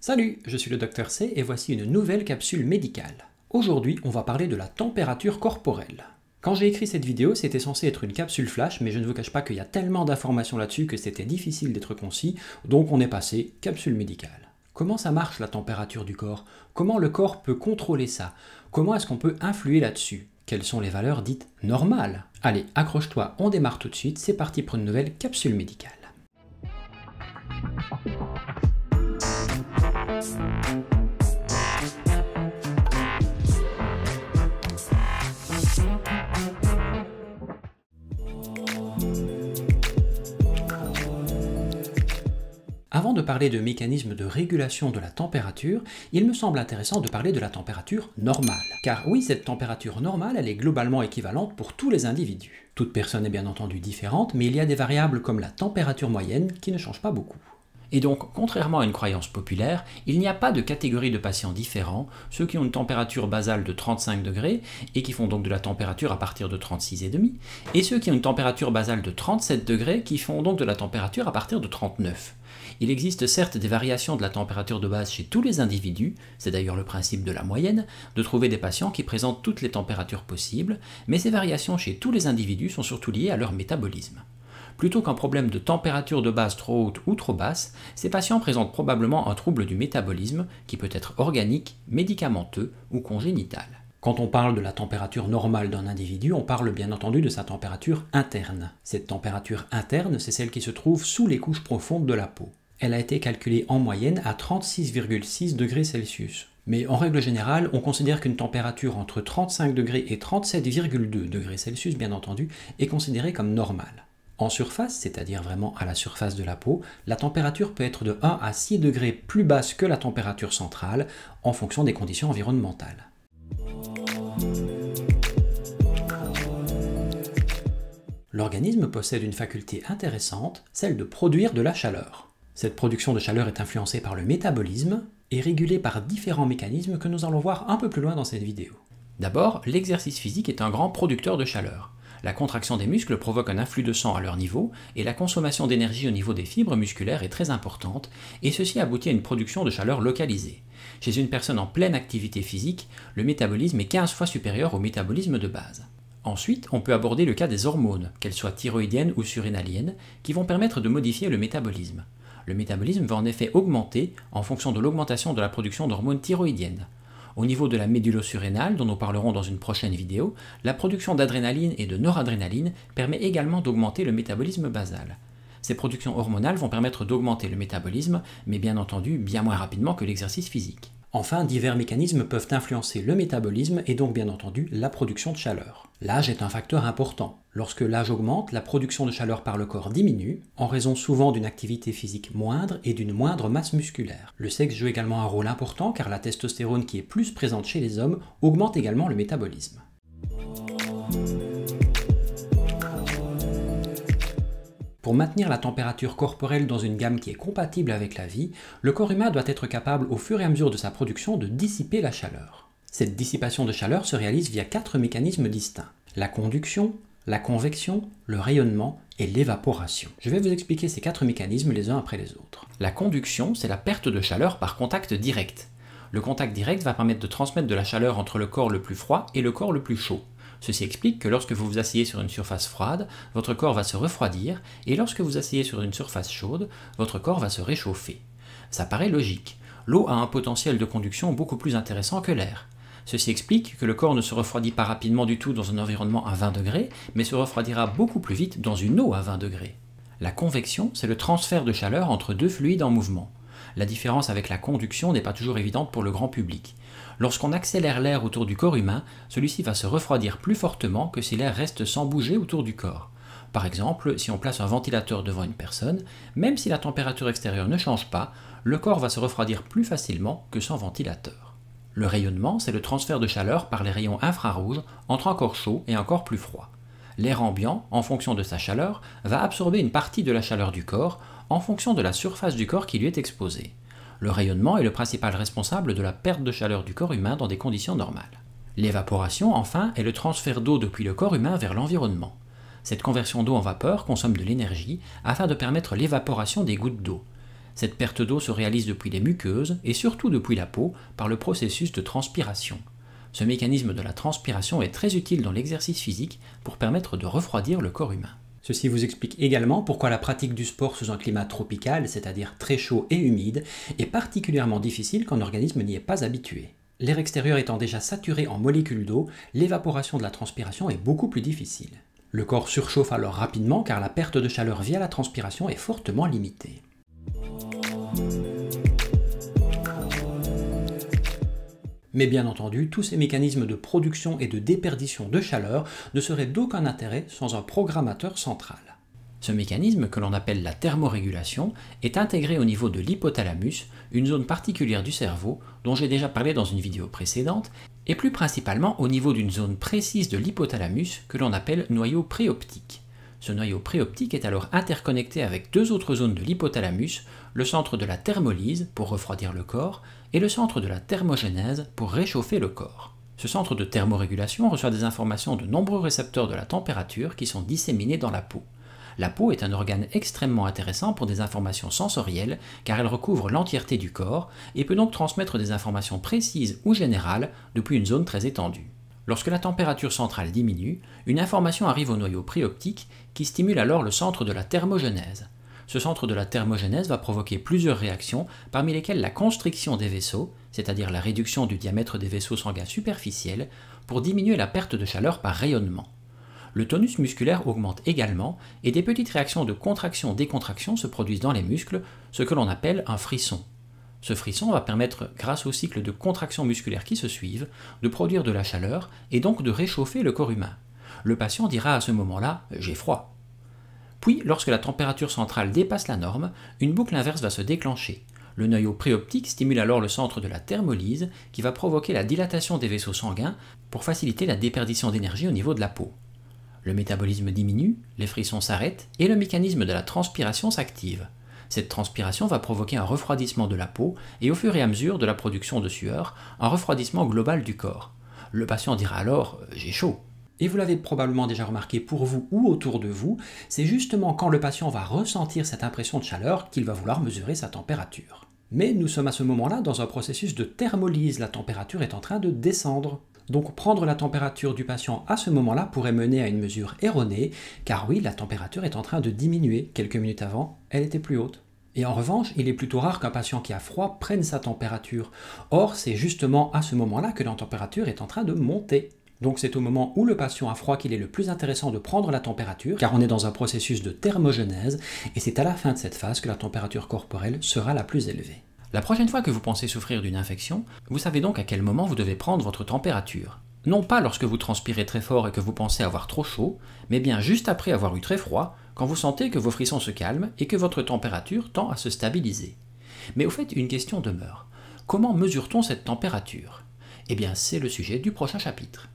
Salut, je suis le Docteur C et voici une nouvelle capsule médicale. Aujourd'hui, on va parler de la température corporelle. Quand j'ai écrit cette vidéo, c'était censé être une capsule flash, mais je ne vous cache pas qu'il y a tellement d'informations là-dessus que c'était difficile d'être concis, donc on est passé capsule médicale. Comment ça marche la température du corps Comment le corps peut contrôler ça Comment est-ce qu'on peut influer là-dessus Quelles sont les valeurs dites normales Allez, accroche-toi, on démarre tout de suite, c'est parti pour une nouvelle capsule médicale. Avant de parler de mécanismes de régulation de la température, il me semble intéressant de parler de la température normale. Car oui, cette température normale, elle est globalement équivalente pour tous les individus. Toute personne est bien entendu différente, mais il y a des variables comme la température moyenne qui ne changent pas beaucoup. Et donc, contrairement à une croyance populaire, il n'y a pas de catégorie de patients différents, ceux qui ont une température basale de 35 degrés et qui font donc de la température à partir de 36,5, et ceux qui ont une température basale de 37 degrés qui font donc de la température à partir de 39. Il existe certes des variations de la température de base chez tous les individus, c'est d'ailleurs le principe de la moyenne, de trouver des patients qui présentent toutes les températures possibles, mais ces variations chez tous les individus sont surtout liées à leur métabolisme. Plutôt qu'un problème de température de base trop haute ou trop basse, ces patients présentent probablement un trouble du métabolisme qui peut être organique, médicamenteux ou congénital. Quand on parle de la température normale d'un individu, on parle bien entendu de sa température interne. Cette température interne, c'est celle qui se trouve sous les couches profondes de la peau. Elle a été calculée en moyenne à 36,6 degrés Celsius. Mais en règle générale, on considère qu'une température entre 35 degrés et 37,2 degrés Celsius, bien entendu, est considérée comme normale. En surface, c'est-à-dire vraiment à la surface de la peau, la température peut être de 1 à 6 degrés plus basse que la température centrale en fonction des conditions environnementales. L'organisme possède une faculté intéressante, celle de produire de la chaleur. Cette production de chaleur est influencée par le métabolisme et régulée par différents mécanismes que nous allons voir un peu plus loin dans cette vidéo. D'abord, l'exercice physique est un grand producteur de chaleur. La contraction des muscles provoque un afflux de sang à leur niveau et la consommation d'énergie au niveau des fibres musculaires est très importante et ceci aboutit à une production de chaleur localisée. Chez une personne en pleine activité physique, le métabolisme est 15 fois supérieur au métabolisme de base. Ensuite, on peut aborder le cas des hormones, qu'elles soient thyroïdiennes ou surrénaliennes, qui vont permettre de modifier le métabolisme. Le métabolisme va en effet augmenter en fonction de l'augmentation de la production d'hormones thyroïdiennes. Au niveau de la médulosurrénale, dont nous parlerons dans une prochaine vidéo, la production d'adrénaline et de noradrénaline permet également d'augmenter le métabolisme basal. Ces productions hormonales vont permettre d'augmenter le métabolisme, mais bien entendu bien moins rapidement que l'exercice physique. Enfin, divers mécanismes peuvent influencer le métabolisme et donc bien entendu la production de chaleur. L'âge est un facteur important. Lorsque l'âge augmente, la production de chaleur par le corps diminue, en raison souvent d'une activité physique moindre et d'une moindre masse musculaire. Le sexe joue également un rôle important car la testostérone qui est plus présente chez les hommes augmente également le métabolisme. Pour maintenir la température corporelle dans une gamme qui est compatible avec la vie, le corps humain doit être capable au fur et à mesure de sa production de dissiper la chaleur. Cette dissipation de chaleur se réalise via quatre mécanismes distincts. La conduction, la convection, le rayonnement et l'évaporation. Je vais vous expliquer ces quatre mécanismes les uns après les autres. La conduction, c'est la perte de chaleur par contact direct. Le contact direct va permettre de transmettre de la chaleur entre le corps le plus froid et le corps le plus chaud. Ceci explique que lorsque vous vous asseyez sur une surface froide, votre corps va se refroidir, et lorsque vous asseyez sur une surface chaude, votre corps va se réchauffer. Ça paraît logique. L'eau a un potentiel de conduction beaucoup plus intéressant que l'air. Ceci explique que le corps ne se refroidit pas rapidement du tout dans un environnement à 20 degrés, mais se refroidira beaucoup plus vite dans une eau à 20 degrés. La convection, c'est le transfert de chaleur entre deux fluides en mouvement. La différence avec la conduction n'est pas toujours évidente pour le grand public. Lorsqu'on accélère l'air autour du corps humain, celui-ci va se refroidir plus fortement que si l'air reste sans bouger autour du corps. Par exemple, si on place un ventilateur devant une personne, même si la température extérieure ne change pas, le corps va se refroidir plus facilement que sans ventilateur. Le rayonnement, c'est le transfert de chaleur par les rayons infrarouges entre un corps chaud et un corps plus froid. L'air ambiant, en fonction de sa chaleur, va absorber une partie de la chaleur du corps en fonction de la surface du corps qui lui est exposée le rayonnement est le principal responsable de la perte de chaleur du corps humain dans des conditions normales. L'évaporation, enfin, est le transfert d'eau depuis le corps humain vers l'environnement. Cette conversion d'eau en vapeur consomme de l'énergie afin de permettre l'évaporation des gouttes d'eau. Cette perte d'eau se réalise depuis les muqueuses et surtout depuis la peau par le processus de transpiration. Ce mécanisme de la transpiration est très utile dans l'exercice physique pour permettre de refroidir le corps humain. Ceci vous explique également pourquoi la pratique du sport sous un climat tropical, c'est-à-dire très chaud et humide, est particulièrement difficile quand l'organisme n'y est pas habitué. L'air extérieur étant déjà saturé en molécules d'eau, l'évaporation de la transpiration est beaucoup plus difficile. Le corps surchauffe alors rapidement car la perte de chaleur via la transpiration est fortement limitée. Mais bien entendu, tous ces mécanismes de production et de déperdition de chaleur ne seraient d'aucun intérêt sans un programmateur central. Ce mécanisme, que l'on appelle la thermorégulation, est intégré au niveau de l'hypothalamus, une zone particulière du cerveau dont j'ai déjà parlé dans une vidéo précédente, et plus principalement au niveau d'une zone précise de l'hypothalamus que l'on appelle noyau préoptique. Ce noyau préoptique est alors interconnecté avec deux autres zones de l'hypothalamus, le centre de la thermolyse pour refroidir le corps et le centre de la thermogénèse pour réchauffer le corps. Ce centre de thermorégulation reçoit des informations de nombreux récepteurs de la température qui sont disséminés dans la peau. La peau est un organe extrêmement intéressant pour des informations sensorielles car elle recouvre l'entièreté du corps et peut donc transmettre des informations précises ou générales depuis une zone très étendue. Lorsque la température centrale diminue, une information arrive au noyau préoptique qui stimule alors le centre de la thermogenèse. Ce centre de la thermogenèse va provoquer plusieurs réactions, parmi lesquelles la constriction des vaisseaux, c'est-à-dire la réduction du diamètre des vaisseaux sanguins superficiels, pour diminuer la perte de chaleur par rayonnement. Le tonus musculaire augmente également et des petites réactions de contraction-décontraction se produisent dans les muscles, ce que l'on appelle un frisson. Ce frisson va permettre, grâce au cycle de contraction musculaire qui se suivent, de produire de la chaleur et donc de réchauffer le corps humain. Le patient dira à ce moment-là ⁇ J'ai froid ⁇ Puis, lorsque la température centrale dépasse la norme, une boucle inverse va se déclencher. Le noyau préoptique stimule alors le centre de la thermolyse qui va provoquer la dilatation des vaisseaux sanguins pour faciliter la déperdition d'énergie au niveau de la peau. Le métabolisme diminue, les frissons s'arrêtent et le mécanisme de la transpiration s'active. Cette transpiration va provoquer un refroidissement de la peau et au fur et à mesure de la production de sueur, un refroidissement global du corps. Le patient dira alors euh, ⁇ J'ai chaud ⁇ et vous l'avez probablement déjà remarqué pour vous ou autour de vous, c'est justement quand le patient va ressentir cette impression de chaleur qu'il va vouloir mesurer sa température. Mais nous sommes à ce moment-là dans un processus de thermolyse, la température est en train de descendre. Donc prendre la température du patient à ce moment-là pourrait mener à une mesure erronée, car oui, la température est en train de diminuer. Quelques minutes avant, elle était plus haute. Et en revanche, il est plutôt rare qu'un patient qui a froid prenne sa température. Or, c'est justement à ce moment-là que la température est en train de monter. Donc c'est au moment où le patient a froid qu'il est le plus intéressant de prendre la température, car on est dans un processus de thermogenèse, et c'est à la fin de cette phase que la température corporelle sera la plus élevée. La prochaine fois que vous pensez souffrir d'une infection, vous savez donc à quel moment vous devez prendre votre température. Non pas lorsque vous transpirez très fort et que vous pensez avoir trop chaud, mais bien juste après avoir eu très froid, quand vous sentez que vos frissons se calment et que votre température tend à se stabiliser. Mais au fait, une question demeure. Comment mesure-t-on cette température Eh bien, c'est le sujet du prochain chapitre.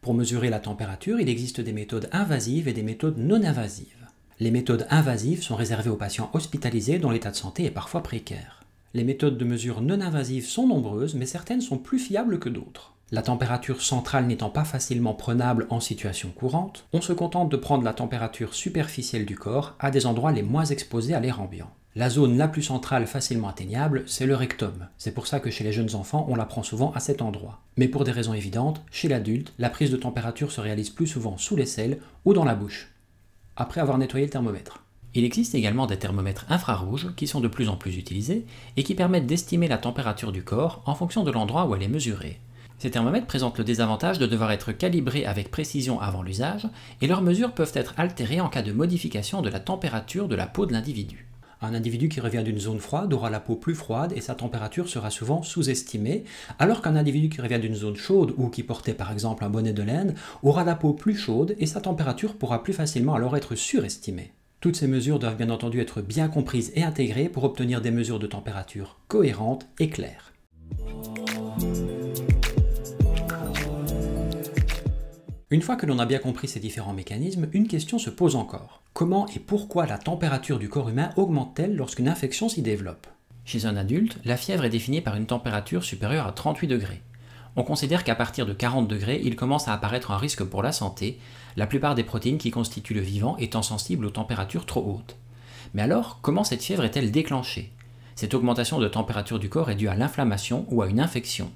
Pour mesurer la température, il existe des méthodes invasives et des méthodes non invasives. Les méthodes invasives sont réservées aux patients hospitalisés dont l'état de santé est parfois précaire. Les méthodes de mesure non invasives sont nombreuses, mais certaines sont plus fiables que d'autres. La température centrale n'étant pas facilement prenable en situation courante, on se contente de prendre la température superficielle du corps à des endroits les moins exposés à l'air ambiant. La zone la plus centrale facilement atteignable, c'est le rectum. C'est pour ça que chez les jeunes enfants, on la prend souvent à cet endroit. Mais pour des raisons évidentes, chez l'adulte, la prise de température se réalise plus souvent sous les l'aisselle ou dans la bouche après avoir nettoyé le thermomètre. Il existe également des thermomètres infrarouges qui sont de plus en plus utilisés et qui permettent d'estimer la température du corps en fonction de l'endroit où elle est mesurée. Ces thermomètres présentent le désavantage de devoir être calibrés avec précision avant l'usage et leurs mesures peuvent être altérées en cas de modification de la température de la peau de l'individu. Un individu qui revient d'une zone froide aura la peau plus froide et sa température sera souvent sous-estimée, alors qu'un individu qui revient d'une zone chaude ou qui portait par exemple un bonnet de laine aura la peau plus chaude et sa température pourra plus facilement alors être surestimée. Toutes ces mesures doivent bien entendu être bien comprises et intégrées pour obtenir des mesures de température cohérentes et claires. Une fois que l'on a bien compris ces différents mécanismes, une question se pose encore. Comment et pourquoi la température du corps humain augmente-t-elle lorsqu'une infection s'y développe Chez un adulte, la fièvre est définie par une température supérieure à 38 degrés. On considère qu'à partir de 40 degrés, il commence à apparaître un risque pour la santé, la plupart des protéines qui constituent le vivant étant sensibles aux températures trop hautes. Mais alors, comment cette fièvre est-elle déclenchée Cette augmentation de température du corps est due à l'inflammation ou à une infection.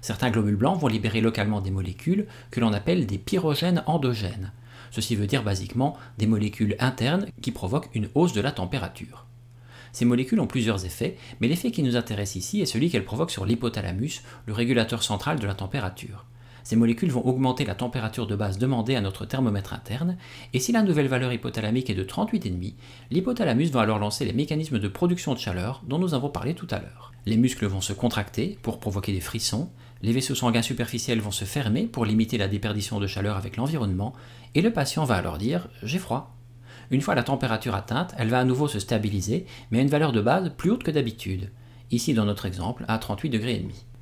Certains globules blancs vont libérer localement des molécules que l'on appelle des pyrogènes endogènes. Ceci veut dire basiquement des molécules internes qui provoquent une hausse de la température. Ces molécules ont plusieurs effets, mais l'effet qui nous intéresse ici est celui qu'elles provoquent sur l'hypothalamus, le régulateur central de la température. Ces molécules vont augmenter la température de base demandée à notre thermomètre interne, et si la nouvelle valeur hypothalamique est de 38,5, l'hypothalamus va alors lancer les mécanismes de production de chaleur dont nous avons parlé tout à l'heure. Les muscles vont se contracter pour provoquer des frissons, les vaisseaux sanguins superficiels vont se fermer pour limiter la déperdition de chaleur avec l'environnement, et le patient va alors dire ⁇ J'ai froid ⁇ Une fois la température atteinte, elle va à nouveau se stabiliser, mais à une valeur de base plus haute que d'habitude, ici dans notre exemple à 38 degrés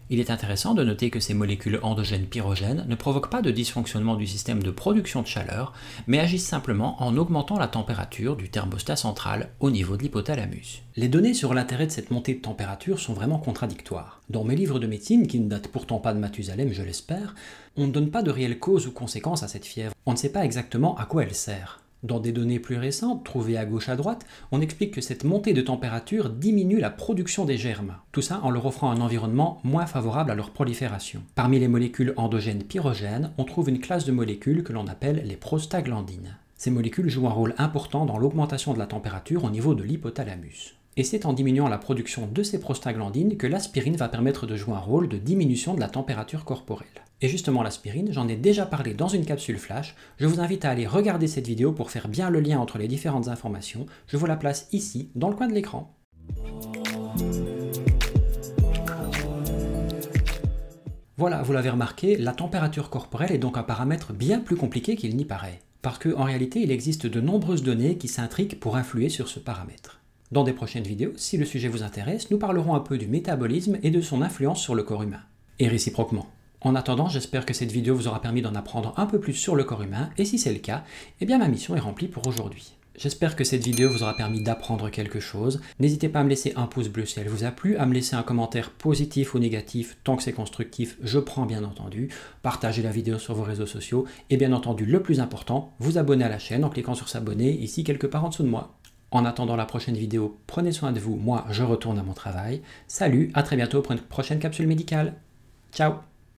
il est intéressant de noter que ces molécules endogènes pyrogènes ne provoquent pas de dysfonctionnement du système de production de chaleur, mais agissent simplement en augmentant la température du thermostat central au niveau de l'hypothalamus. Les données sur l'intérêt de cette montée de température sont vraiment contradictoires. Dans mes livres de médecine, qui ne datent pourtant pas de Mathusalem, je l'espère, on ne donne pas de réelle cause ou conséquence à cette fièvre. On ne sait pas exactement à quoi elle sert. Dans des données plus récentes, trouvées à gauche à droite, on explique que cette montée de température diminue la production des germes, tout ça en leur offrant un environnement moins favorable à leur prolifération. Parmi les molécules endogènes pyrogènes, on trouve une classe de molécules que l'on appelle les prostaglandines. Ces molécules jouent un rôle important dans l'augmentation de la température au niveau de l'hypothalamus et c'est en diminuant la production de ces prostaglandines que l'aspirine va permettre de jouer un rôle de diminution de la température corporelle. Et justement l'aspirine, j'en ai déjà parlé dans une capsule flash, je vous invite à aller regarder cette vidéo pour faire bien le lien entre les différentes informations, je vous la place ici, dans le coin de l'écran. Voilà, vous l'avez remarqué, la température corporelle est donc un paramètre bien plus compliqué qu'il n'y paraît, parce qu'en réalité il existe de nombreuses données qui s'intriquent pour influer sur ce paramètre. Dans des prochaines vidéos, si le sujet vous intéresse, nous parlerons un peu du métabolisme et de son influence sur le corps humain. Et réciproquement. En attendant, j'espère que cette vidéo vous aura permis d'en apprendre un peu plus sur le corps humain, et si c'est le cas, eh bien ma mission est remplie pour aujourd'hui. J'espère que cette vidéo vous aura permis d'apprendre quelque chose. N'hésitez pas à me laisser un pouce bleu si elle vous a plu, à me laisser un commentaire positif ou négatif, tant que c'est constructif, je prends bien entendu. Partagez la vidéo sur vos réseaux sociaux et bien entendu, le plus important, vous abonner à la chaîne en cliquant sur s'abonner ici quelque part en dessous de moi. En attendant la prochaine vidéo, prenez soin de vous. Moi, je retourne à mon travail. Salut, à très bientôt pour une prochaine capsule médicale. Ciao